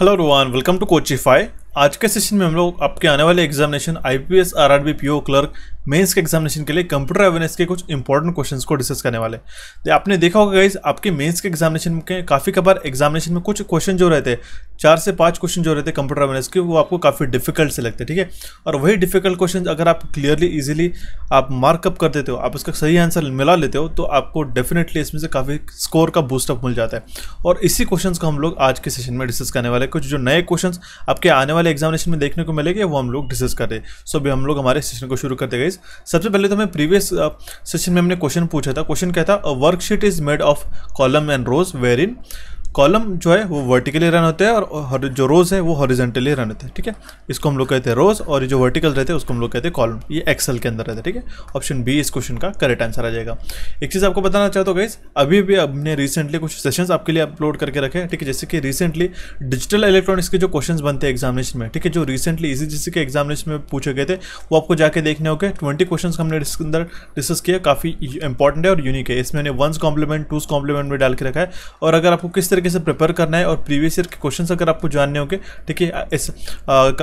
Hello everyone, welcome to Coachify. आज के session में हम लोग आपके आने वाले examination IPS RRB PO clerk mains के एग्जामिनेशन के लिए कंप्यूटर अवेयरनेस के कुछ इंपॉर्टेंट क्वेश्चंस को डिस्कस करने वाले तो आपने देखा होगा गाइज आपके मेंस के एग्जामिनेशन के काफ़ी कबार एग्जामिनेशन में कुछ क्वेश्चन जो रहते हैं चार से पांच क्वेश्चन जो रहते हैं कंप्यूटर अवेयरनेस के वो आपको काफ़ी डिफिकल्ट से लगते हैं ठीक है और वही डिफिकल्ट क्वेश्चन अगर आप क्लियरली ईजिली आप मार्कअप कर देते हो आप उसका सही आंसर मिला लेते हो तो आपको डेफिनेटली इसमें से काफ़ी स्कोर का बूस्टअप मिल जाता है और इसी क्वेश्चन को हम लोग आज के सेशन में डिस्कस करने वाले कुछ जो नए क्वेश्चन आपके आने वाले वाले एग्जामिनेशन में देखने को मिलेगी वो हम लोग डिस्कस कर रहे हैं सो अभी हम लोग हमारे सेशन को शुरू करते गए सबसे पहले तो हमें प्रीवियस सेशन uh, में हमने क्वेश्चन पूछा था क्वेश्चन क्या था worksheet is made of column and rows where in column जो है वो वर्टिकली रन होते हैं और जो रोज़ है वो हॉरिजेंटली रन होते हैं ठीक है इसको हम लोग कहते हैं रोज़ और जो वर्टिकल रहते हैं उसको हम लोग कहते हैं कॉलम ये एक्सेल के अंदर रहता है ठीक है ऑप्शन बी इस क्वेश्चन का करेक्ट आंसर आ जाएगा एक चीज़ आपको बताना चाहता हूँ गाइज अभी भी हमने रिसेंटली कुछ सेशन आपके लिए अपलोड करके रखे हैं ठीक है जैसे कि रिसेंटली डिजिटल इलेक्ट्रॉनिक्स के जो क्वेश्चन बनते हैं एग्जामिनेशन में ठीक है जो रिसेंटली इसी के एग्जामिनेशन में पूछे गए थे वो आपको जाके देखने होंगे ट्वेंटी क्वेश्चन हमने इसके अंदर डिस्कस किया काफ़ी इंपॉर्टेंट है और यूनिक है इसमें मैंने वंस कॉम्प्लीमेंट टूज कॉम्प्लीमेंट में डाल के रखा है और अगर आपको किस तरह तरीके से प्रिपेयर करना है और प्रीवियस ईयर के क्वेश्चन अगर आपको जानने होंगे ठीक है इस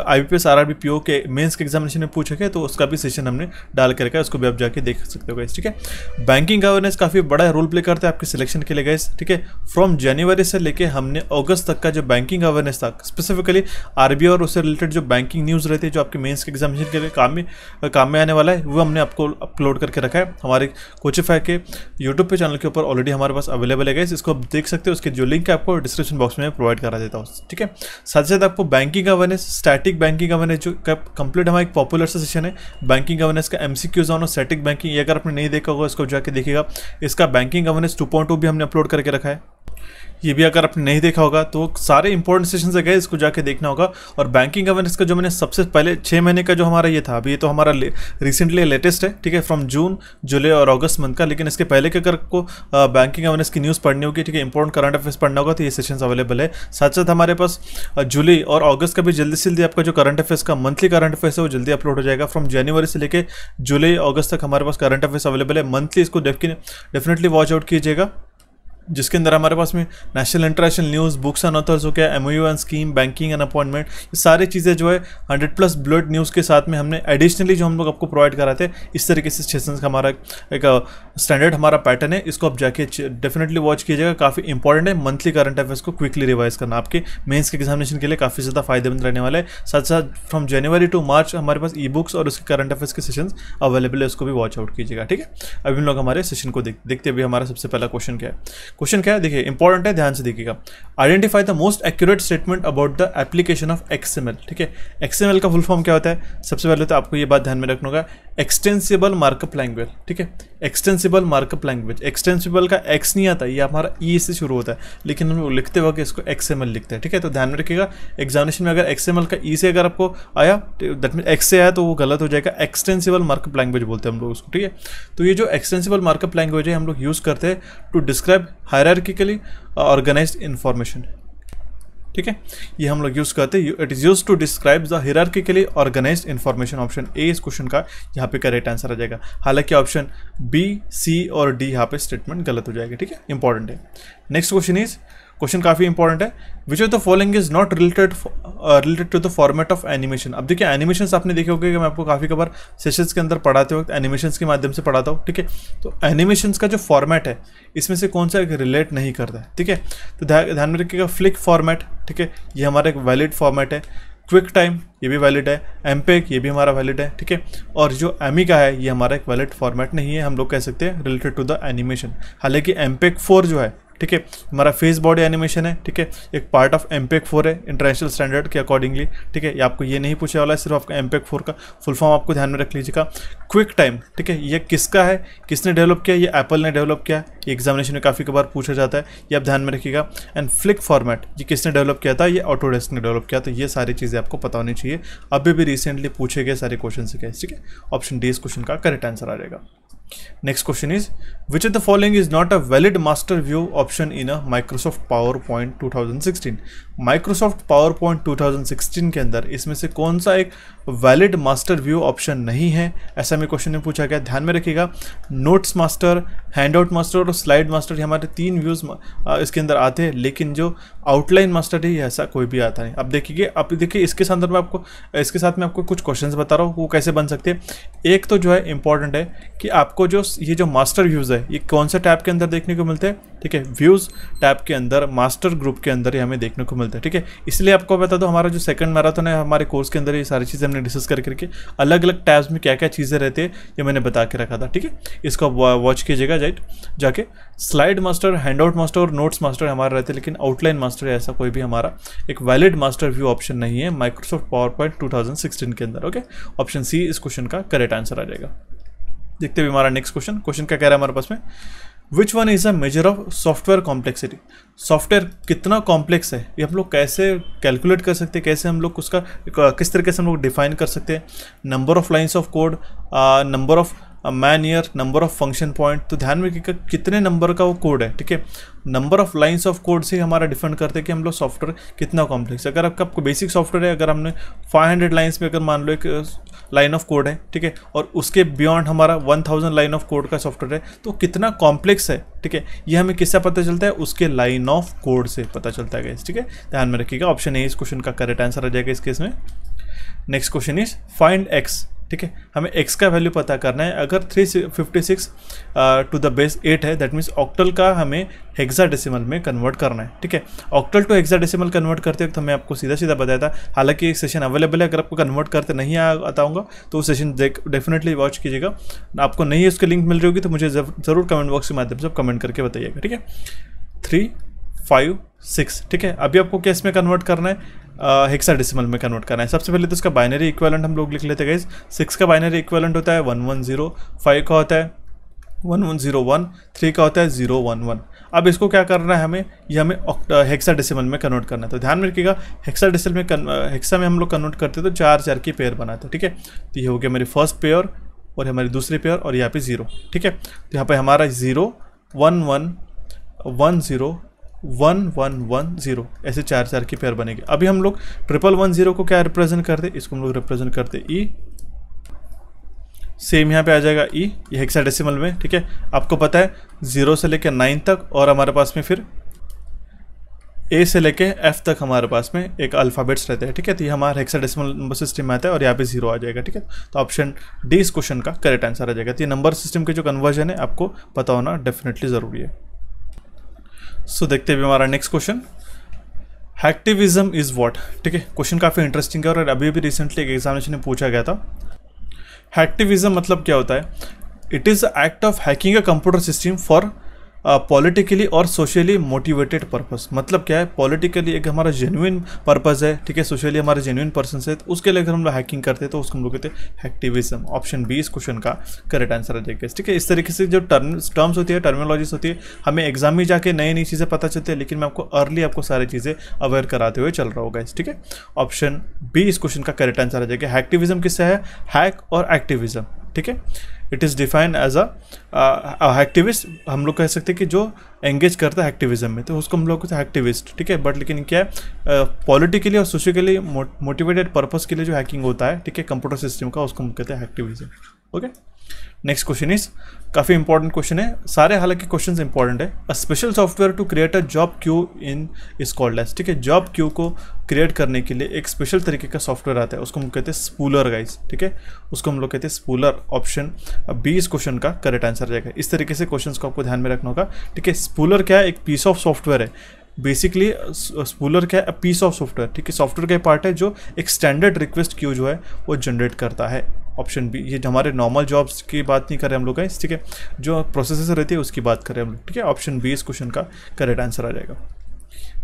I B S R R B P O के मेन्स के एग्जामिनेशन में पूछे तो उसका भी सेशन हमने डाल के रखा है उसको भी आप जाके देख सकते हो गए ठीक है बैंकिंग गवर्नेंस काफ़ी बड़ा रोल प्ले करता है आपके सिलेक्शन के लिए गए ठीक है फ्रॉम जनवरी से लेकर हमने अगस्त तक का जो बैंकिंग अवेयरनेस था स्पेसिफिकली आरबीआई और उससे रिलेटेड जो बैंकिंग न्यूज़ रहती है जो आपके मेन्स के एग्जामिनेशन के लिए काम में काम में आने वाला है वो हमने आपको अपलोड करके रखा है हमारे कोचिफाई के यूट्यूब पे चैनल के ऊपर ऑलरेडी हमारे पास अवेलेबल है गए इसको आप देख सकते हो उसके जो लिंक लिंक आपको डिस्क्रिप्शन बॉक्स में प्रोवाइड करा देता हूँ ठीक है साथ ही साथ आपको banking governance static banking governance जो कंप्लीट हमारा एक पॉपुलर सा सेशन है बैंकिंग गवर्नेंस का एम सी क्यूज ऑन और स्टैटिक बैंकिंग ये अगर आपने नहीं देखा होगा इसको जाके देखिएगा इसका बैंकिंग गवर्नेंस टू भी हमने अपलोड करके रखा है ये भी अगर आपने नहीं देखा होगा तो सारे इंपॉर्टेंट सेशन से गए इसको जाके देखना होगा और बैंकिंग अवेयरनेस का जो मैंने सबसे पहले छः महीने का जो हमारा ये था अभी ये तो हमारा ले, रिसेंटली लेटेस्ट है ठीक है फ्रॉम जून जुलाई और अगस्त मंथ का लेकिन इसके पहले के अगर आपको बैंकिंग अवेयरनेस की न्यूज़ पढ़नी होगी ठीक है इंपॉर्टेंट करंट अफेयर्स पढ़ना होगा तो ये सेशन अवेलेबल है साथ साथ हमारे पास जुलाई और अगस्त का भी जल्दी से जल्दी आपका जो करंट अफेयर्स का मंथली करंट अफेयर्स है वो जल्दी अपलोड हो जाएगा फ्रॉम जनवरी से लेकर जुलाई अगस्त तक हमारे पास करंट अफेयर्स अवेलेबल है मंथली इसको डेफिनेटली वॉच आउट कीजिएगा जिसके अंदर हमारे पास में national international news books and authors हो गया M and scheme banking and appointment ये सारी चीज़ें जो है हंड्रेड प्लस ब्लड न्यूज़ के साथ में हमने एडिशनली जो हम लोग आपको प्रोवाइड कराते हैं इस तरीके से सेशन का हमारा एक स्टैंडर्ड हमारा पैटर्न है इसको आप जाके डेफिनेटली वॉच कीजिएगा काफ़ी इंपॉर्टेंट है मंथली करंट अफेयर्स को क्विकली रिवाइज करना आपके मेन्स के एग्जामिनेशन के लिए काफ़ी ज़्यादा फायदेमंद रहने वाला है साथ साथ फ्रॉम जनवरी टू मार्च हमारे पास ई बुक्स और उसके करंट अफेयर्स के सेशन अवेलेबल है उसको भी वॉच आउट कीजिएगा ठीक है अभी हम लोग हमारे सेशन को देख देखते हुए हमारा सबसे पहला क्वेश्चन क्या है क्वेश्चन क्या है देखिए इंपॉर्टेंट है ध्यान से देखिएगा identify the most accurate statement about the application of XML ठीक है एक्सएमएल का फुल फॉर्म क्या होता है सबसे पहले तो आपको ये बात ध्यान में रखना होगा एक्सटेंसिबल मार्कअप लैंग्वेज ठीक है एक्सटेंसिबल मार्कअप लैंग्वेज एक्सटेंसिबल का एक्स नहीं आता ये हमारा ई e से शुरू होता है लेकिन हम लिखते वक्त इसको एक्स एम एल लिखते हैं ठीक है तो ध्यान में रखिएगा एग्जामिनेशन में अगर एक्स एम एल का ई e से अगर आपको आया दैट मीन एक्स से आया तो वो गलत हो जाएगा एक्सटेंसिबल मार्कअप लैंग्वेज बोलते हैं हम लोग उसको ठीक है तो ये जो एक्सटेंसिबल मार्कअप लैंग्वेज है हम लोग यूज़ करते हैं to describe hierarchically organise information ठीक है ये हम लोग यूज़ करते हैं it is use to describe the hierarchically organise information option A इस क्वेश्चन का यहाँ पे करेक्ट आंसर आ जाएगा हालांकि ऑप्शन बी सी और डी यहाँ पे स्टेटमेंट गलत हो जाएगा ठीक है इंपॉर्टेंट है नेक्स्ट क्वेश्चन इज़ क्वेश्चन काफ़ी इंपॉर्टेंट है which of the following is not related related to the format of animation अब देखिए एनिमेशन आपने देखे होंगे कि मैं आपको काफ़ी कबार सेशंस के अंदर पढ़ाते वक्त एनिमेशन के माध्यम से पढ़ाता हूँ ठीक है तो एनिमेशन का जो फॉर्मेट है इसमें से कौन सा एक रिलेट नहीं करता है ठीक है तो ध्यान में रखिएगा फ्लिक फॉर्मेट ठीक है ये हमारा एक वैलिड फॉर्मेट है क्विक टाइम ये भी वैलिड है एमपेक e ये भी हमारा वैलिड है ठीक है और जो एमी का है ये हमारा एक वैलिड फॉर्मेट नहीं है हम लोग कह सकते हैं रिलेटेड टू द एनिमेशन हालांकि एमपेक फोर e जो है ठीक है हमारा फेस बॉडी एनिमेशन है ठीक है एक पार्ट ऑफ एम फोर है इंटरनेशनल स्टैंडर्ड के अकॉर्डिंगली ठीक है ये आपको ये नहीं पूछा वाला है सिर्फ आपका एम फोर का फुल फॉर्म आपको ध्यान में रख लीजिएगा क्विक टाइम ठीक है ये किसका है किसने डेवलप किया ये एप्पल ने डेवलप किया ये एग्जामिनेशन में काफ़ी कबार पूछा जाता है ये आप ध्यान में रखिएगा एंड फ्लिक फॉर्मेट ये किसने डेवलप किया था ये ऑटोडेस्क ने डेवलप किया तो ये सारी चीज़ें आपको पता होनी चाहिए अभी भी रिसेंटली पूछे गए सारे क्वेश्चन से ठीक है ऑप्शन डी इस क्वेश्चन का करेक्ट आंसर आ जाएगा next question Next question is, which of the following is not a valid master view option in a Microsoft PowerPoint 2016? Microsoft PowerPoint 2016 के अंदर इसमें से कौन सा एक वैलिड मास्टर व्यू ऑप्शन नहीं है ऐसा में क्वेश्चन में पूछा गया ध्यान में रखिएगा नोट्स मास्टर हैंडआउट मास्टर और स्लाइड मास्टर हमारे तीन व्यूज़ इसके अंदर आते हैं लेकिन जो आउटलाइन मास्टर है ऐसा कोई भी आता नहीं अब देखिए अब देखिए इसके संदर्भ में आपको इसके साथ में आपको कुछ क्वेश्चन बता रहा हूँ वो कैसे बन सकते हैं एक तो जो है इंपॉर्टेंट है कि आप आपको जो ये जो मास्टर व्यूज़ है ये कौन से टैब के अंदर देखने को मिलते हैं ठीक है व्यूज़ टैब के अंदर मास्टर ग्रुप के अंदर ही हमें देखने को मिलता है ठीक है इसलिए आपको बता दो तो हमारा जो सेकंड मैराथन है हमारे कोर्स के अंदर ये सारी चीज़ें हमने डिस्कस कर करके अलग अलग टैब्स में क्या क्या चीज़ें रहती है ये मैंने बता के रखा था ठीक है इसको आप वॉच कीजिएगा जाइट जाके slide master handout master और नोट्स मास्टर हमारे रहते हैं लेकिन आउटलाइन मास्टर ऐसा कोई भी हमारा एक वैलिड मास्टर व्यू ऑप्शन नहीं है माइक्रोसॉफ्ट पावर पॉइंट टू के अंदर ओके ऑप्शन सी इस क्वेश्चन का करेक्ट आंसर आ जाएगा देखते हुए हमारा नेक्स्ट क्वेश्चन क्वेश्चन क्या कह रहा है हमारे पास में which one is a measure of software complexity software कितना कॉम्प्लेक्स है ये हम लोग कैसे कैलकुलेट कर सकते हैं कैसे हम लोग उसका किस तरीके से हम लोग डिफाइन कर सकते हैं number of lines of code number of man year number of function point तो ध्यान में रखिएगा कितने नंबर का वो कोड है ठीक है number of lines of code से हमारा डिफेंड करते हैं कि हम लोग सॉफ्टवेयर कितना कॉम्प्लेक्स है अगर आपका आपको बेसिक सॉफ्टवेयर है अगर हमने 500 लाइंस में अगर मान लो एक लाइन ऑफ कोड है ठीक है और उसके बियॉन्ड हमारा 1000 लाइन ऑफ कोड का सॉफ्टवेयर है तो कितना कॉम्प्लेक्स है ठीक है ये हमें किससे पता चलता है उसके लाइन ऑफ कोड से पता चलता है ठीक है ध्यान में रखिएगा ऑप्शन ए इस क्वेश्चन का करेक्ट आंसर आ जाएगा इस केस में next question is find X ठीक है हमें एक्स का वैल्यू पता करना है अगर three fifty six to the base eight है दैट मीन्स ऑक्टल का हमें हेक्सा डेसिमल में कन्वर्ट करना है ठीक है octal to hexadecimal convert करते वक्त हमें आपको सीधा सीधा बताया था हालांकि एक सेशन अवेलेबल है अगर आपको कन्वर्ट करते नहीं आता होगा तो वो सेशन डेफिनेटली वॉच कीजिएगा आपको नहीं उसकी लिंक मिल रही होगी तो मुझे ज़रूर कमेंट बॉक्स के माध्यम से कमेंट करके बताइएगा ठीक है थ्री फाइव सिक्स ठीक है अभी आपको कैस में कन्वर्ट करना है हेक्साडेसिमल में कन्वर्ट करना है सबसे पहले तो इसका बाइनरी इक्वलेंट हम लोग लिख लेते हैं गाइज सिक्स का बाइनरी इक्वलेंट होता है वन वन जीरो फाइव का होता है one one zero one three का होता है जीरो वन वन अब इसको क्या करना है हमें ये हमें हेक्सा डेसिमल में कन्वर्ट करना है तो ध्यान में रखिएगा हेक्सा डेसिमल में कन, हेक्सा में हम लोग कन्वर्ट करते तो चार चार की पेयर बनाते ठीक है तो ये हो गया मेरी फर्स्ट पेयर और हमारी दूसरी पेयर और यहाँ पे ज़ीरो ठीक है तो यहाँ पे हमारा zero one one one zero one one one zero ऐसे चार चार की पेयर बनेगी अभी हम लोग ट्रिपल वन ज़ीरो को क्या रिप्रेजेंट करते इसको हम लोग रिप्रेजेंट करते ई सेम e, यहाँ पे आ जाएगा ई e, ये हेक्साडेसिमल में ठीक है आपको पता है ज़ीरो से लेकर नाइन तक और हमारे पास में फिर ए से लेके एफ तक हमारे पास में एक अल्फ़ाबेट्स रहते हैं ठीक है तो ये हमारा हेक्साडेसिमल नंबर सिस्टम में आता है और यहाँ पे जीरो आ जाएगा ठीक है तो ऑप्शन डी इस क्वेश्चन का करेक्ट आंसर आ जाएगा तो ये नंबर सिस्टम के जो कन्वर्जन है आपको पता होना डेफिनेटली ज़रूरी है सो so, देखते हैं हमारा next question hacktivism is what ठीक है क्वेश्चन काफ़ी इंटरेस्टिंग है और अभी अभी रिसेंटली एक एग्जामिनेशन में पूछा गया था हैक्टिविज्म मतलब क्या होता है it is act of hacking a computer system for politically और सोशली मोटिवेटेड पर्पस मतलब क्या है पॉलिटिकली एक हमारा जेनुइन पर्पस है ठीक है सोशली हमारे जेनुइन पर्सन है तो उसके लिए अगर हम लोग हैकिंग करते हैं तो उसको हम लोग कहते हैं हैक्टिविज्म ऑप्शन बी इस क्वेश्चन का करेक्ट आंसर आ जाएगा ठीक है इस तरीके से जो टर्म टर्म्स होती है टर्मिनोलॉजीज होती है हमें एग्जाम में जाके नई नई चीज़ें पता चलती है लेकिन मैं आपको अर्ली आपको सारी चीज़ें अवेयर कराते हुए चल रहा होगा इस ठीक है ऑप्शन बी इस क्वेश्चन का करेक्ट आंसर आ जाएगा हैक्टिविज्म किससे है हैक और एक्टिविज्म ठीक है it is defined as activist हम लोग कह सकते हैं कि जो एंगेज करता है एक्टिविज्म में तो उसको हम लोग कहते हैं एक्टिविस्ट ठीक है बट लेकिन क्या है पॉलिटिकली और सोशिकली मोटिवेटेड पर्पज़ के लिए जो हैकिंग होता है ठीक है कंप्यूटर सिस्टम का उसको हम कहते हैं activism okay next question is काफ़ी इंपॉर्टेंट क्वेश्चन है सारे हालांकि क्वेश्चन इंपॉर्टेंट है a special software to create a job queue in is called as ठीक है जॉब क्यू को क्रिएट करने के लिए एक स्पेशल तरीके का सॉफ्टवेयर आता है उसको हम कहते हैं स्पूलर गाइस ठीक है उसको हम लोग कहते हैं स्पूलर ऑप्शन बी इस क्वेश्चन का करेक्ट आंसर जाएगा इस तरीके से क्वेश्चन को आपको ध्यान में रखना होगा ठीक है स्पूलर क्या है एक पीस ऑफ सॉफ्टवेयर है बेसिकली स्पूलर क्या है पीस ऑफ सॉफ्टवेयर ठीक है सॉफ्टवेयर का पार्ट है जो एक स्टैंडर्ड रिक्वेस्ट क्यू जो है वो जनरेट करता है ऑप्शन बी ये हमारे नॉर्मल जॉब्स की बात नहीं कर रहे हम लोग का ठीक है जो प्रोसेसर रहती है उसकी बात कर रहे हैं हम लोग ठीक है ऑप्शन बी इस क्वेश्चन का करेक्ट आंसर आ जाएगा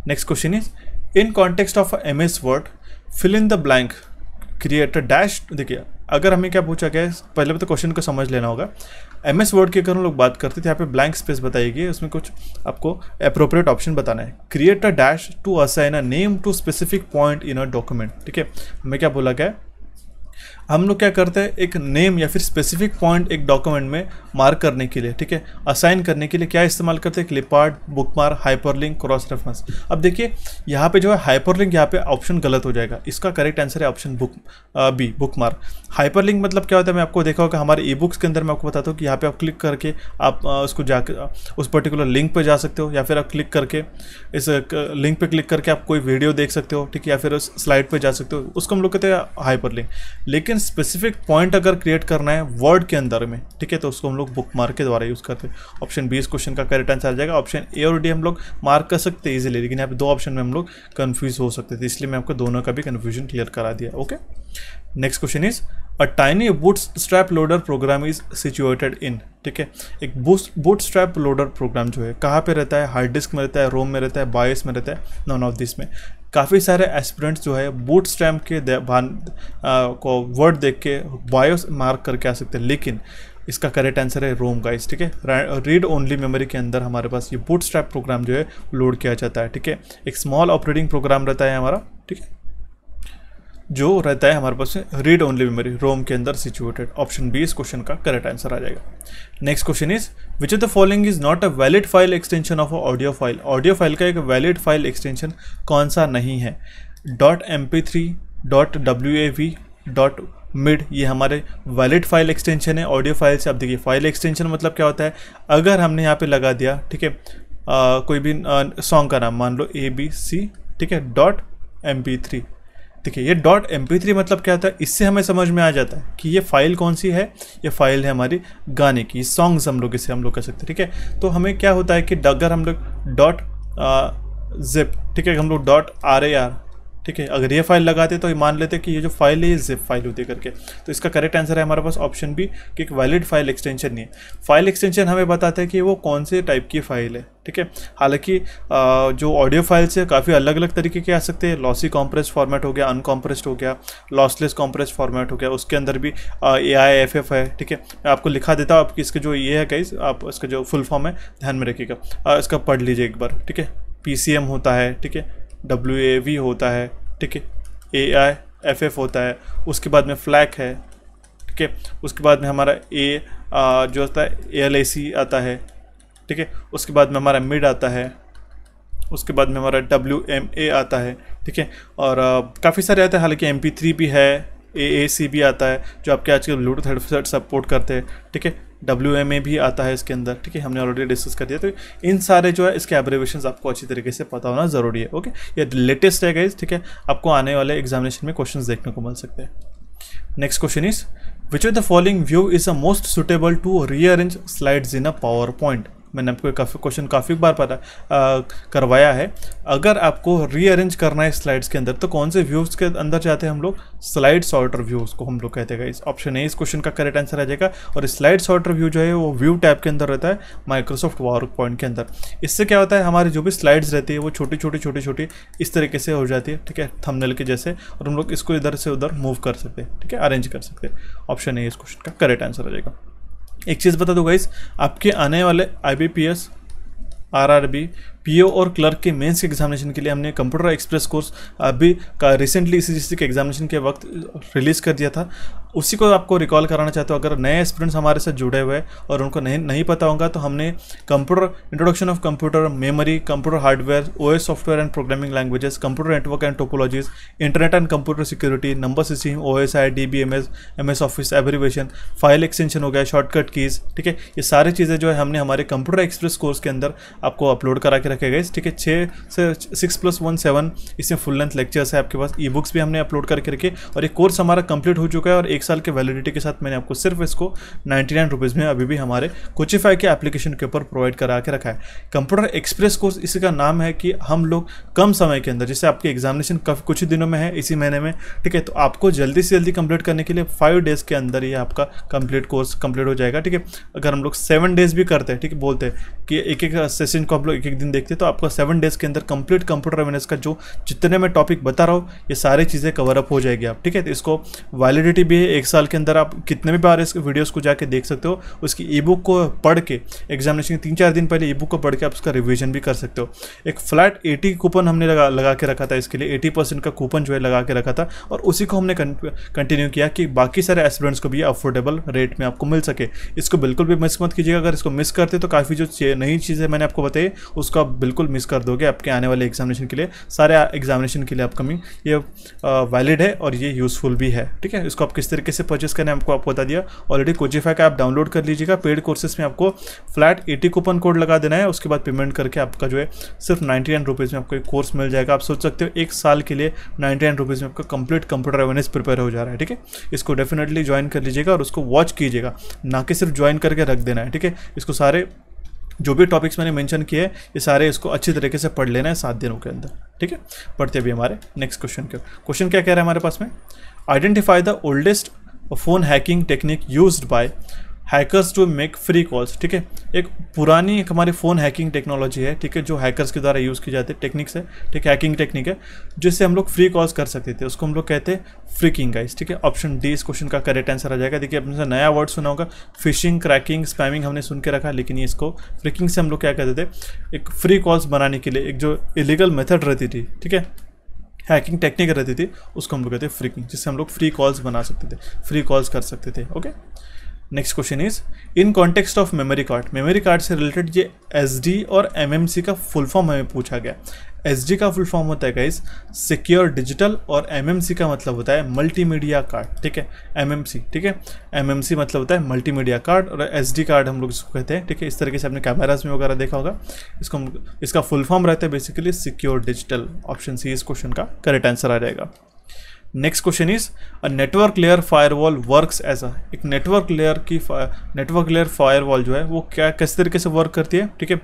next question is in context of M S Word fill in the blank create dash देखिए अगर हमें क्या पूछा गया है पहले तो क्वेश्चन को समझ लेना होगा एम एस वर्ड की अगर हम लोग बात करते थे यहाँ पे ब्लैंक स्पेस बताइएगी उसमें कुछ आपको अप्रोप्रिएट ऑप्शन बताना है create a dash to assign a name to specific point in a document ठीक है हमें क्या बोला गया है हम लोग क्या करते हैं एक नेम या फिर स्पेसिफिक पॉइंट एक डॉक्यूमेंट में मार्क करने के लिए ठीक है असाइन करने के लिए क्या इस्तेमाल करते हैं clipart bookmark hyperlink cross reference अब देखिए यहाँ पे जो है हाइपरलिंक यहाँ पे ऑप्शन गलत हो जाएगा इसका करेक्ट आंसर है option book B bookmark hyperlink मतलब क्या होता है मैं आपको देखा होगा हमारे ई बुक्स के अंदर मैं आपको बताता हूँ कि यहाँ पे आप क्लिक करके आप उसको जाकर उस पर्टिकुलर लिंक पर जा सकते हो या फिर आप क्लिक करके इस लिंक पर क्लिक करके आप कोई वीडियो देख सकते हो ठीक है या फिर उस स्लाइड पर जा सकते हो उसको हम लोग कहते हैं लिंक लेकिन स्पेसिफिक पॉइंट अगर क्रिएट करना है वर्ड के अंदर में ठीक है तो उसको हम लोग बुक मार्क के द्वारा यूज़ करते हैं ऑप्शन बी इस क्वेश्चन का करेक्ट आंसर आ जाएगा ऑप्शन ए और डी हम लोग मार्क कर सकते हैं इजीली लेकिन यहाँ पे दो ऑप्शन में हम लोग कन्फ्यूज हो सकते थे इसलिए मैं आपको दोनों का भी कन्फ्यूजन क्लियर करा दिया okay next question is a tiny bootstrap loader program is situated in ठीक है एक बूट स्ट्रैप लोडर प्रोग्राम जो है कहाँ पे रहता है हार्ड डिस्क में रहता है रोम में रहता है बायस में रहता है नॉन ऑफ दिस में काफ़ी सारे एस्पिरेंट्स जो है बूट स्टैम्प के को वर्ड देख के बायोस मार्क करके आ सकते हैं लेकिन इसका करेक्ट आंसर है रोम गाइस ठीक है रीड ओनली मेमोरी के अंदर हमारे पास ये बूट प्रोग्राम जो है लोड किया जाता है ठीक है एक स्मॉल ऑपरेटिंग प्रोग्राम रहता है हमारा ठीक है जो रहता है हमारे पास रीड ओनली मेमोरी रोम के अंदर सिचुएटेड ऑप्शन बी इस क्वेश्चन का करेक्ट आंसर आ जाएगा next question is which of the following is not a valid file extension of audio file audio file का एक वैलिड फाइल एक्सटेंशन कौन सा नहीं है dot M P three dot W A V dot mid ये हमारे valid file extension है audio file से आप देखिए फाइल एक्सटेंशन मतलब क्या होता है अगर हमने यहाँ पे लगा दिया ठीक है कोई भी सॉन्ग का नाम मान लो ए बी सी ठीक है डॉट एम पी थ्री देखिए ये डॉट एम मतलब क्या होता है इससे हमें समझ में आ जाता है कि ये फाइल कौन सी है ये फाइल है हमारी गाने की सॉन्ग्स हम लोग इसे हम लोग कर सकते हैं ठीक है तो हमें क्या होता है कि अगर हम लोग डॉट जिप ठीक है हम लोग डॉट आर ए आर ठीक है अगर ये फाइल लगाते तो ये मान लेते कि ये जो फाइल है ये जिप फाइल होती करके तो इसका करेक्ट आंसर है हमारे पास ऑप्शन बी कि एक वैलिड फाइल एक्सटेंशन नहीं है फाइल एक्सटेंशन हमें बताता है कि वो कौन से टाइप की फाइल है ठीक है हालांकि जो ऑडियो फाइल्स है काफ़ी अलग अलग तरीके के आ सकते हैं लॉसी कॉम्प्रेस फॉर्मेट हो गया अनकॉम्प्रेस्ड हो गया लॉसलेस कॉम्प्रेस फॉर्मेट हो गया उसके अंदर भी ए आई एफ एफ है ठीक है मैं आपको लिखा देता हूँ आपकी इसके जो ये है कई आप इसका जो फुल फॉर्म है ध्यान में रखिएगा इसका पढ़ लीजिए एक बार ठीक है पी सी एम होता है ठीक है डब्ल्यू ए वी होता है ठीक है ए आई एफ एफ होता है उसके बाद में फ्लैक है ठीक है उसके बाद में हमारा ए जो होता है एल ए सी आता है ठीक है उसके बाद में हमारा मिड आता है उसके बाद में हमारा डब्ल्यू एम ए आता है ठीक है और काफ़ी सारे आते हैं हालांकि एम पी थ्री भी है ए ए सी भी आता है जो आपके आजकल ब्लूटूथ हेडसेट सपोर्ट करते हैं ठीक है डब्ल्यू एम ए भी आता है इसके अंदर ठीक है हमने ऑलरेडी डिस्कस कर दिया तो इन सारे जो है इसके एब्रेवेशन आपको अच्छी तरीके से पता होना ज़रूरी है ओके ये लेटेस्ट है गाइज ठीक है आपको आने वाले एग्जामिनेशन में क्वेश्चन देखने को मिल सकते हैं next question is which of the following view is a most suitable to rearrange slides in a PowerPoint मैंने आपको काफ़ी क्वेश्चन काफ़ी बार पता आ, करवाया है अगर आपको रीअरेंज करना है स्लाइड्स के अंदर तो कौन से व्यूज़ के अंदर जाते हैं हम लोग स्लाइड सॉर्टर व्यूज़ को हम लोग कहते हैं इस ऑप्शन ए इस क्वेश्चन का करेक्ट आंसर आ जाएगा और स्लाइड सॉर्टर व्यू जो है वो व्यू टैप के अंदर रहता है माइक्रोसॉफ्ट वॉर पॉइंट के अंदर इससे क्या होता है हमारी जो भी स्लाइड्स रहती है वो छोटी छोटी छोटी छोटी इस तरीके से हो जाती है ठीक है थमनेल के जैसे और हम लोग इसको इधर से उधर मूव कर सकते हैं ठीक है अरेंज कर सकते हैं ऑप्शन ए इस क्वेश्चन का करेक्ट आंसर आ जाएगा एक चीज़ बता दो गाइस आपके आने वाले I B P S R R B PO और क्लर्क के मेंस के एग्जामिनेशन के लिए हमने कंप्यूटर एक्सप्रेस कोर्स अभी का रिसेंटली इसी के एग्जामिनेशन के वक्त रिलीज़ कर दिया था उसी को आपको रिकॉल कराना चाहते हो अगर नए स्टूडेंट्स हमारे साथ जुड़े हुए हैं और उनको नहीं नहीं पता होगा तो हमने computer introduction of computer memory computer hardware OS software and programming languages computer network and topologies internet and computer security number system O S I D B M S M S office abbreviation file extension हो गया shortcut keys ठीक है ये सारी चीज़ें जो है हमने हमारे कंप्यूटर एक्सप्रेस कोर्स के अंदर आपको अपलोड करा के रखे गए ठीक है छः से सिक्स प्लस वन सेवन इसमें फुल लेंथ लेक्चर्स है आपके पास ई बुक्स भी हमने अपलोड करके रखे और ये कोर्स हमारा कंप्लीट हो चुका है और एक साल के वैलिडिटी के साथ मैंने आपको सिर्फ इसको नाइन्टी नाइन रुपीज़ में अभी भी हमारे कोचिफाई के एप्लीकेशन के ऊपर प्रोवाइड करा के रखा है कंप्यूटर एक्सप्रेस कोर्स इसी का नाम है कि हम लोग कम समय के अंदर जैसे आपकी एग्जामिनेशन कुछ ही दिनों में है इसी महीने में ठीक है तो आपको जल्दी से जल्दी कंप्लीट करने के लिए फाइव डेज़ के अंदर ये आपका कंप्लीट कोर्स कंप्लीट हो जाएगा ठीक है अगर हम लोग सेवन डेज़ भी करते हैं ठीक है बोलते हैं कि एक एक सेशन को हम लोग एक एक दिन देखते तो आपका सेवन डेज के अंदर कंप्लीट कंप्यूटर अवेयरनेस का जो जितने मैं टॉपिक बता रहा हूँ ये सारी चीज़ें कवर अप हो जाएगी आप ठीक है तो इसको वैलिडिटी भी है एक साल के अंदर आप कितने भी बार इस वीडियोस को जाके देख सकते हो उसकी ई बुक को पढ़ के एग्जामिनेशन तीन चार दिन पहले ई बुक को पढ़ के आप उसका रिविजन भी कर सकते हो एक फ्लैट एटी कूपन हमने लगा लगा के रखा था इसके लिए एटी परसेंट का कूपन जो है लगा के रखा था और उसी को हमने कंटिन्यू किया कि बाकी सारे एस्टूडेंट्स को भी अफोर्डेबल रेट में आपको मिल सके इसको बिल्कुल भी मिस मत कीजिएगा अगर इसको मिस करते तो काफ़ी जो नई चीज़ें मैंने आपको बताई उसको आप बिल्कुल मिस कर दोगे आपके आने वाले एग्जामिनेशन के लिए सारे एग्जामिनेशन के लिए अपकमिंग ये वैलिड है और ये यूज़फुल भी है ठीक है इसको आप किस तरीके से परचेस करने आपको आपको आप बता दिया ऑलरेडी कोचिफाई का आप डाउनलोड कर लीजिएगा पेड कोर्सेस में आपको फ्लैट एटी कूपन कोड लगा देना है उसके बाद पेमेंट करके आपका जो है सिर्फ नाइन्टी नाइन रुपीज़ में आपको एक कोर्स मिल जाएगा आप सोच सकते हो एक साल के लिए नाइन्टी नाइन रुपीज़ में आपका कंप्लीट कंप्यूटर अवेयरनेस प्रिपेयर हो जा रहा है ठीक है इसको डेफिनेटली ज्वाइन कर लीजिएगा और उसको वॉच कीजिएगा ना कि सिर्फ ज्वाइन करके रख देना है ठीक है इसको सारे जो भी टॉपिक्स मैंने मेंशन किए ये सारे इसको अच्छी तरीके से पढ़ लेना है सात दिनों के अंदर ठीक है पढ़ते भी हमारे नेक्स्ट क्वेश्चन के क्वेश्चन क्या कह रहा है हमारे पास में identify the oldest phone hacking technique use by hackers to make free calls ठीक है एक पुरानी एक हमारी फ़ोन हैकिंग टेक्नोलॉजी है ठीक है जो हैकर्स के द्वारा यूज़ की जाती है टेक्निक्स है ठीक हैकिंग टेक्निक है जिससे हम लोग फ्री कॉल्स कर सकते थे उसको हम लोग कहते हैं फ्रिकिंग गाइस ठीक है ऑप्शन डी इस क्वेश्चन का करेक्ट आंसर आ जाएगा देखिए अपने से नया वर्ड सुना होगा फिशिंग क्रैकिंग स्पैमिंग हमने सुन के रखा लेकिन इसको फ्रिकिंग से हम लोग क्या कहते थे एक फ्री कॉल्स बनाने के लिए एक जो इलीगल मेथड रहती थी ठीक है हैकिंग टेक्निक रहती थी उसको हम लोग कहते हैं फ्रिकिंग जिससे हम लोग फ्री कॉल्स बना सकते थे फ्री कॉल्स कर सकते थे okay next question is in context of memory card memory card से रिलेटेड ये एस और एम का फुल फॉर्म हमें पूछा गया एस का फुल फॉर्म होता है गाइज सिक्योर डिजिटल और एम का मतलब होता है मल्टीमीडिया कार्ड ठीक है एम ठीक है एम मतलब होता है मल्टीमीडिया कार्ड और एस कार्ड हम लोग इसको कहते हैं ठीक है इस तरीके से आपने कैमराज में वगैरह देखा होगा इसको हम इसका फुल फॉर्म रहता है basically secure digital option C इस क्वेश्चन का करेक्ट आंसर आ जाएगा next question is a network layer firewall works as a एक नेटवर्क लेयर की नेटवर्क लेयर फायरवॉल जो है वो क्या किस तरीके से वर्क करती है ठीक है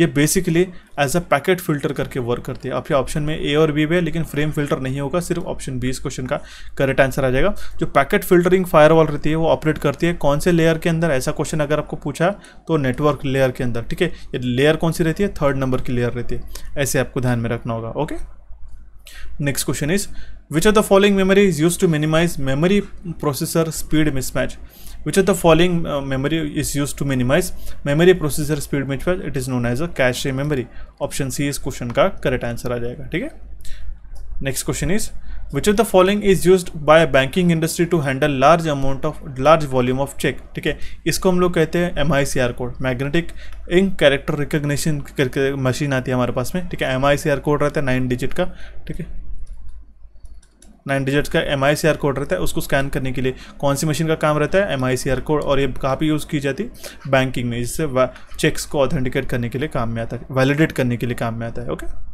ये basically as a packet filter करके वर्क करती है आपके ऑप्शन में ए और बी भी है लेकिन फ्रेम फिल्टर नहीं होगा सिर्फ ऑप्शन बी इस क्वेश्चन का करेक्ट आंसर आ जाएगा जो पैकेट फिल्टरिंग फायरवॉल रहती है वो ऑपरेट करती है कौन से लेयर के अंदर ऐसा क्वेश्चन अगर आपको पूछा तो नेटवर्क लेयर के अंदर ठीक है ये लेयर कौन सी रहती है थर्ड नंबर की लेयर रहती है ऐसे आपको ध्यान में रखना होगा okay next question is which are the following memory is use to minimise memory processor speed mismatch which are the following memory is use to minimise memory processor speed mismatch it is known as a cache memory option C इस question का correct answer आ जाएगा ठीक है next question is which of the following is use by banking industry to handle large amount of large volume of cheque ठीक है इसको हम लोग कहते हैं M I C R code magnetic ink character recognition करके मशीन आती है हमारे पास में ठीक है M I C R code रहता है नाइन डिजिट का ठीक है नाइन डिजिट का M I C R code रहता है उसको स्कैन करने के लिए कौन सी मशीन का काम रहता है M I C R code और ये कहाँ यूज़ की जाती है बैंकिंग में जिससे चेक्स को ऑथेंटिकेट करने के लिए काम में आता है वैलिडेट करने के लिए काम में आता है okay okay?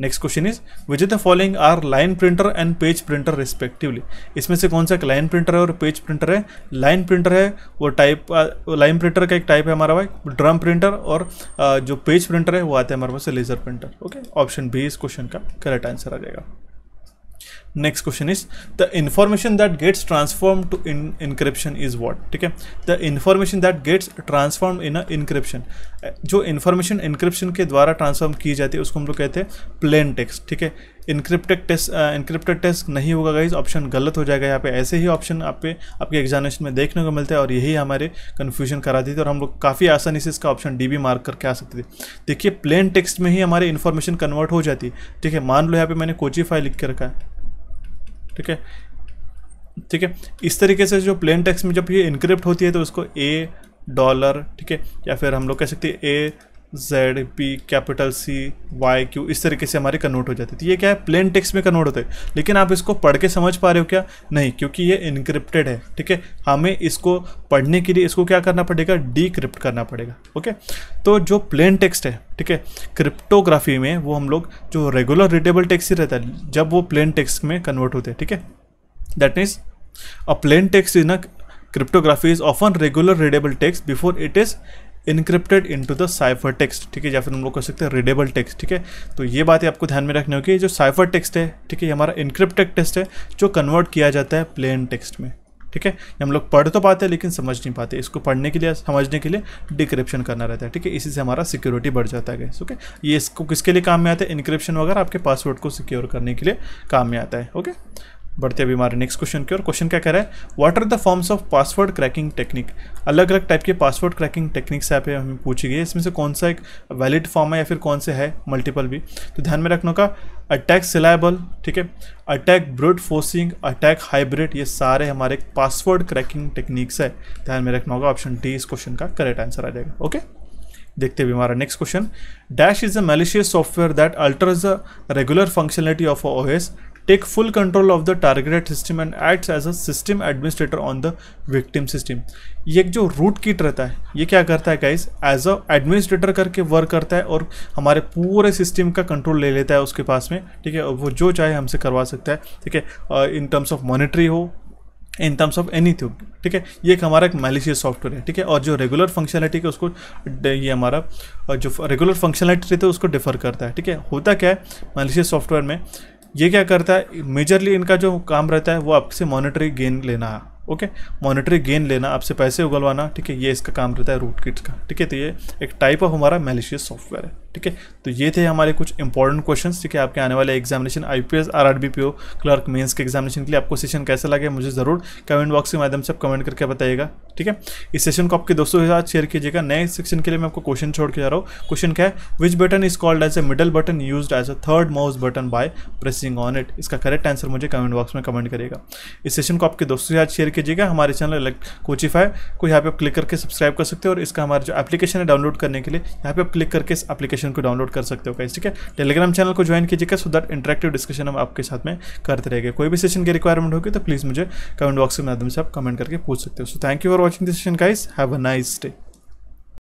Next question is which the following are line printer and page printer respectively इसमें से कौन सा एक लाइन प्रिंटर है और पेज प्रिंटर है लाइन प्रिंटर है वो टाइप लाइन प्रिंटर का एक टाइप है हमारा भाई ड्रम प्रिंटर और जो पेज प्रिंटर है वो आते हैं हमारे पास laser printer okay option B इस क्वेश्चन का करेक्ट आंसर आ जाएगा next question is the information that gets transform to in encryption is what ठीक है the information that gets transform in a encryption जो इन्फॉर्मेशन इनक्रिप्शन के द्वारा transform की जाती है उसको हम लोग कहते हैं प्लेन टेक्स्ट ठीक है इनक्रिप्टेड टेस्ट इनक्रिप्टेड टेस्ट नहीं होगा गाइज ऑप्शन गलत हो जाएगा यहाँ पे ऐसे ही ऑप्शन आप पे आपके एग्जामिनेशन में देखने को मिलता है और यही हमारे कन्फ्यूजन करा थी और हम लोग काफ़ी आसानी से इसका ऑप्शन डी मार्क करके आ सकते थे देखिए प्लेन टेक्स्ट में ही हमारे इन्फॉर्मेशन कन्वर्ट हो जाती है ठीक है मान लो यहाँ पे मैंने कोची फाइल लिख के रखा है ठीक है ठीक है इस तरीके से जो प्लेन टेक्स्ट में जब ये इनक्रिप्ट होती है तो उसको ए डॉलर ठीक है या फिर हम लोग कह सकते हैं A Z P capital C Y Q इस तरीके से हमारे कन्वर्ट हो जाती थे ये क्या है प्लेन टेक्स्ट में कन्वर्ट होते लेकिन आप इसको पढ़ के समझ पा रहे हो क्या नहीं क्योंकि ये इनक्रिप्टेड है ठीक है हमें इसको पढ़ने के लिए इसको क्या करना पड़ेगा डीक्रिप्ट करना पड़ेगा ओके तो जो प्लेन टेक्स्ट है ठीक है क्रिप्टोग्राफी में वो हम लोग जो रेगुलर रिडेबल टेक्स ही रहता है जब वो प्लेन टेक्स में कन्वर्ट होते हैं ठीक है that means a plain text is in cryptography is often regular readable text before it is encrypted into the cipher text ठीक है या फिर हम लोग कह सकते हैं रीडेबल टेक्स्ट ठीक है तो ये बात आपको ध्यान में रखनी होगी जो साइफर टेक्स्ट है ठीक है ये हमारा इनक्रिप्टेड टेक्स्ट है जो कन्वर्ट किया जाता है प्लेन टेक्स्ट में ठीक है हम लोग पढ़ तो पाते हैं लेकिन समझ नहीं पाते इसको पढ़ने के लिए समझने के लिए डिक्रिप्शन करना रहता है ठीक है इसी से हमारा सिक्योरिटी बढ़ जाता है ओके ये इसको किसके लिए काम में आता है इनक्रिप्शन वगैरह आपके पासवर्ड को सिक्योर करने के लिए काम में आता है ओके बढ़ते अभी हमारे नेक्स्ट क्वेश्चन की और क्वेश्चन क्या कह रहा है what are the forms of password cracking technique अलग अलग टाइप के पासवर्ड क्रैकिंग टेक्निक्स यहाँ पे हमें पूछी गई है इसमें से कौन सा एक वैलिड फॉर्म है या फिर कौन से है मल्टीपल भी तो ध्यान में रखने का अटैक सिलाइबल ठीक है attack brute forcing attack hybrid ये सारे हमारे पासवर्ड क्रैकिंग टेक्निक्स है ध्यान में रखना होगा ऑप्शन डी इस क्वेश्चन का करेक्ट आंसर आ जाएगा ओके देखते भी हमारा next question dash is a malicious software that alters the regular functionality of O S take full control of the targeted system and acts as a system administrator on the victim system ये एक जो root kit रहता है ये क्या करता है guys as a administrator करके वर्क करता है और हमारे पूरे सिस्टम का कंट्रोल ले लेता है उसके पास में ठीक है वो जो चाहे हमसे करवा सकता है ठीक है इन टर्म्स ऑफ मॉनिटरी हो in terms of anything ठीक है ये एक हमारा एक मैलिशियस सॉफ्टवेयर है ठीक है और जो रेगुलर फंक्शनलिटी के उसको ये हमारा जो रेगुलर फंक्शनलिटी रहती है उसको डिफर करता है ठीक है होता क्या है मैलिशियस सॉफ्टवेयर में ये क्या करता है मेजरली इनका जो काम रहता है वो आपसे मॉनिटरी गेन लेना है ओके मॉनिटरी गेन लेना आपसे पैसे उगलवाना ठीक है ये इसका काम रहता है रूट किट्स का ठीक है तो ये एक टाइप ऑफ हमारा मेलिशियस सॉफ्टवेयर है ठीक है तो ये थे हमारे कुछ इंपॉर्टेंट क्वेश्चंस ठीक है आपके आने वाले examination IPS RRB PO clerk mains के एग्जामिनेशन के लिए आपको सेशन कैसा लगे मुझे ज़रूर कमेंट बॉक्स के माध्यम से आप कमेंट करके बताइएगा ठीक है इस सेशन को आपके दोस्तों के साथ शेयर कीजिएगा नए सेक्शन के लिए मैं आपको क्वेश्चन छोड़ के जा रहा हूँ क्वेश्चन क्या है which button is called as a middle button use as a third mouse button by pressing on it इसका करेक्ट आंसर मुझे कमेंट बॉक्स में कमेंट करेगा इस सेशन को आपके दोस्तों के साथ शेयर कीजिएगा हमारे चैनल कोचिफाई को यहाँ पे आप क्लिक करके सब्सक्राइब कर सकते हो और इसका हमारा जो एप्लीकेशन है डाउनलोड करने के लिए यहाँ पे आप क्लिक करके इस एप्लीकेशन एप्लीकेशन को डाउनलोड कर सकते हो गाइस ठीक है टेलीग्राम चैनल को ज्वाइन कीजिएगा सो दैट इंटरेक्टिव डिस्कशन हम आपके साथ में करते रहेंगे कोई भी सेशन की रिक्वायरमेंट होगी तो प्लीज़ मुझे कमेंट बॉक्स के माध्यम से आप कमेंट करके पूछ सकते हो so thank you for watching this session guys have a nice day